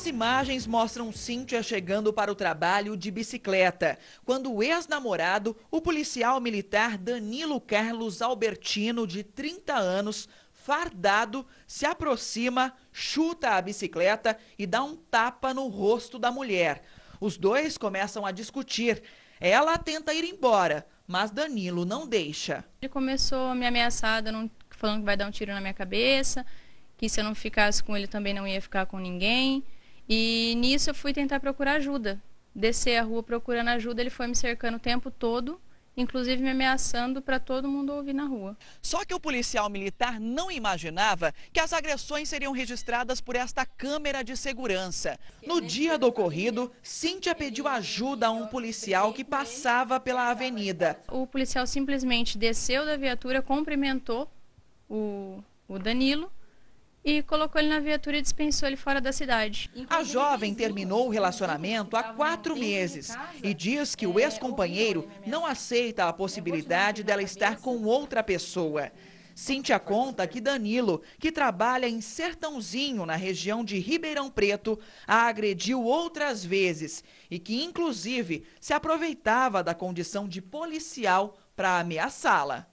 As imagens mostram Cíntia chegando para o trabalho de bicicleta, quando o ex-namorado, o policial militar Danilo Carlos Albertino, de 30 anos, fardado, se aproxima, chuta a bicicleta e dá um tapa no rosto da mulher. Os dois começam a discutir. Ela tenta ir embora, mas Danilo não deixa. Ele começou a me ameaçar, falando que vai dar um tiro na minha cabeça, que se eu não ficasse com ele também não ia ficar com ninguém. E nisso eu fui tentar procurar ajuda. Descer a rua procurando ajuda, ele foi me cercando o tempo todo, inclusive me ameaçando para todo mundo ouvir na rua. Só que o policial militar não imaginava que as agressões seriam registradas por esta câmera de segurança. No dia do ocorrido, Cíntia pediu ajuda a um policial que passava pela avenida. O policial simplesmente desceu da viatura, cumprimentou o, o Danilo e colocou ele na viatura e dispensou ele fora da cidade. A jovem terminou o relacionamento há quatro meses e diz que o ex-companheiro não aceita a possibilidade dela estar com outra pessoa. Cintia conta que Danilo, que trabalha em Sertãozinho, na região de Ribeirão Preto, a agrediu outras vezes e que, inclusive, se aproveitava da condição de policial para ameaçá-la.